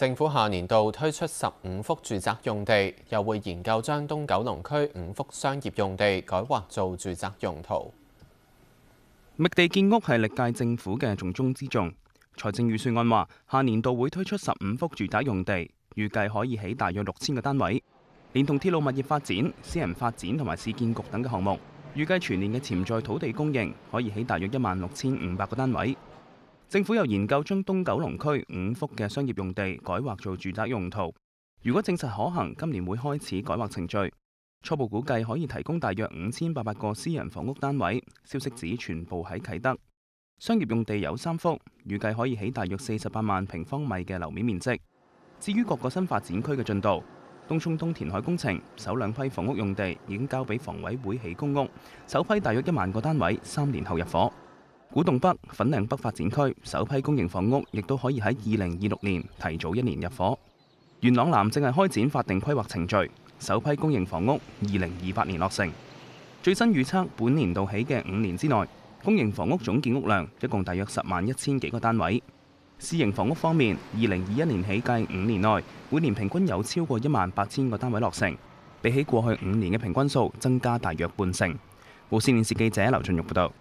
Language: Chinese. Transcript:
政府下年度推出十五幅住宅用地，又会研究将东九龙区五幅商业用地改划做住宅用途。觅地建屋系历届政府嘅重中之重。财政预算案话，下年度会推出十五幅住宅用地，预计可以起大约六千个单位，连同铁路物业发展、私人发展同埋市建局等嘅项目，预计全年嘅潜在土地供应可以起大约一万六千五百个单位。政府又研究將東九龍區五幅嘅商業用地改劃做住宅用途，如果證實可行，今年會開始改劃程序。初步估計可以提供大約五千八百個私人房屋單位。消息指全部喺啟德商業用地有三幅，預計可以起大約四十八萬平方米嘅樓面面積。至於各個新發展區嘅進度，東涌東填海工程首兩批房屋用地已經交俾房委會起公屋，首批大約一萬個單位，三年後入伙。古洞北、粉嶺北發展區首批公營房屋亦都可以喺二零二六年提早一年入伙。元朗南正係開展法定規劃程序，首批公營房屋二零二八年落成。最新預測，本年度起嘅五年之內，公營房屋總建屋量一共大約十萬一千幾個單位。私營房屋方面二零二一年起計五年內，每年平均有超過一萬八千個單位落成，比起過去五年嘅平均數增加大約半成。無線電視記者劉俊玉報道。